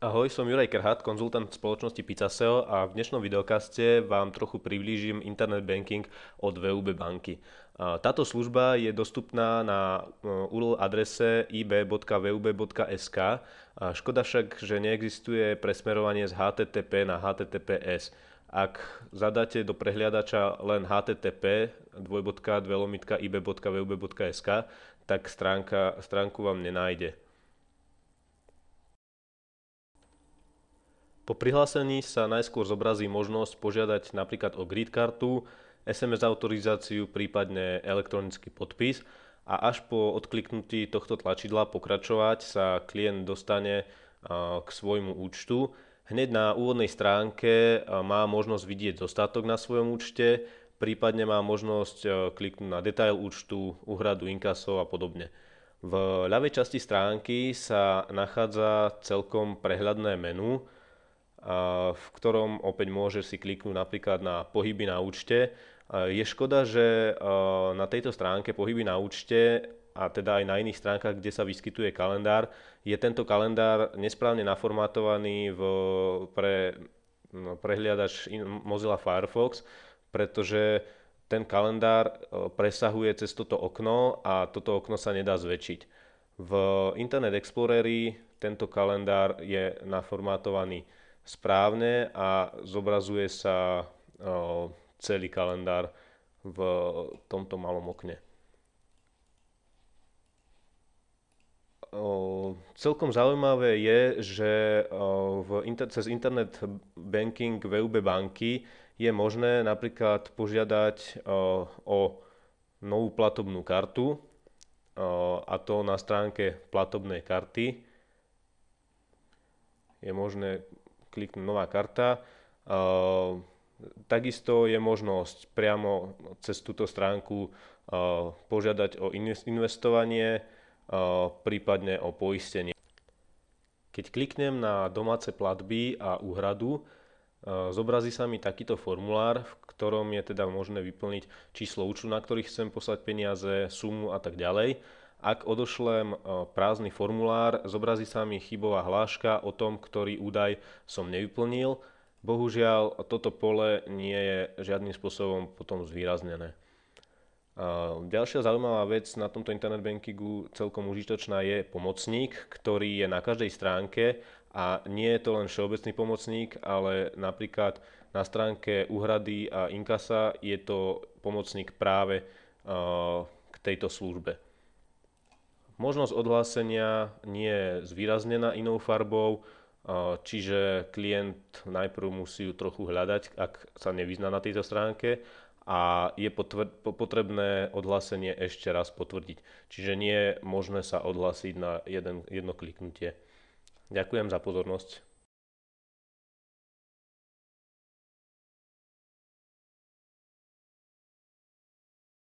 Ahoj, som Juraj Krhat, konzultant v spoločnosti Pizzaseo a v dnešnom videokaste vám trochu priblížim internet banking od VUB banky. Táto služba je dostupná na e, URL adrese ib.vub.sk, škoda však, že neexistuje presmerovanie z HTTP na HTTPS. Ak zadáte do prehliadača len http dvojbodka, dvelomitka, ib.vub.sk, tak stránka, stránku vám nenájde. Po prihlásení sa najskôr zobrazí možnosť požiadať napríklad o grid kartu, SMS autorizáciu, prípadne elektronický podpis a až po odkliknutí tohto tlačidla pokračovať sa klient dostane k svojmu účtu. Hneď na úvodnej stránke má možnosť vidieť dostatok na svojom účte, prípadne má možnosť kliknúť na detail účtu, uhradu inkasov a podobne. V ľavej časti stránky sa nachádza celkom prehľadné menu, v ktorom opäť môžeš si kliknúť napríklad na pohyby na účte. Je škoda, že na tejto stránke pohyby na účte a teda aj na iných stránkach, kde sa vyskytuje kalendár, je tento kalendár nesprávne naformatovaný v, pre prehliadač Mozilla Firefox, pretože ten kalendár e, presahuje cez toto okno a toto okno sa nedá zväčšiť. V Internet Explorer tento kalendár je naformátovaný správne a zobrazuje sa celý kalendár v tomto malom okne. celkom zaujímavé je, že cez internet banking VUB banky je možné napríklad požiadať o, novú platobnú kartu a to na stránke platobnej karty. Je možné kliknúť nová karta. Ehm, takisto je možnosť priamo cez túto stránku ehm, požiadať o investovanie, ehm, prípadne o poistenie. Keď kliknem na domáce platby a úhradu, zobrazí sa mi takýto formulár, v ktorom je teda možné vyplniť číslo účtu, na ktorý chcem poslať peniaze, sumu a tak ďalej. Ak odošlem e, prázdny formulár, zobrazí sa mi chybová hláška o tom, ktorý údaj som nevyplnil. Bohužiaľ, toto pole nie je žiadnym spôsobom potom zvýraznené. E, ďalšia zaujímavá vec na tomto internet bankingu celkom užitočná je pomocník, ktorý je na každej stránke a nie je to len všeobecný pomocník, ale napríklad na stránke úhrady a inkasa je to pomocník práve e, k tejto službe. Možnosť odhlásenia nie je zvýraznená inou farbou, čiže klient najprv musí ju trochu hľadať, ak sa nevyzná na tejto stránke a je potrebné odhlásenie ešte raz potvrdiť. Čiže nie je možné sa odhlásiť na jeden, jedno kliknutie. Ďakujem za pozornosť.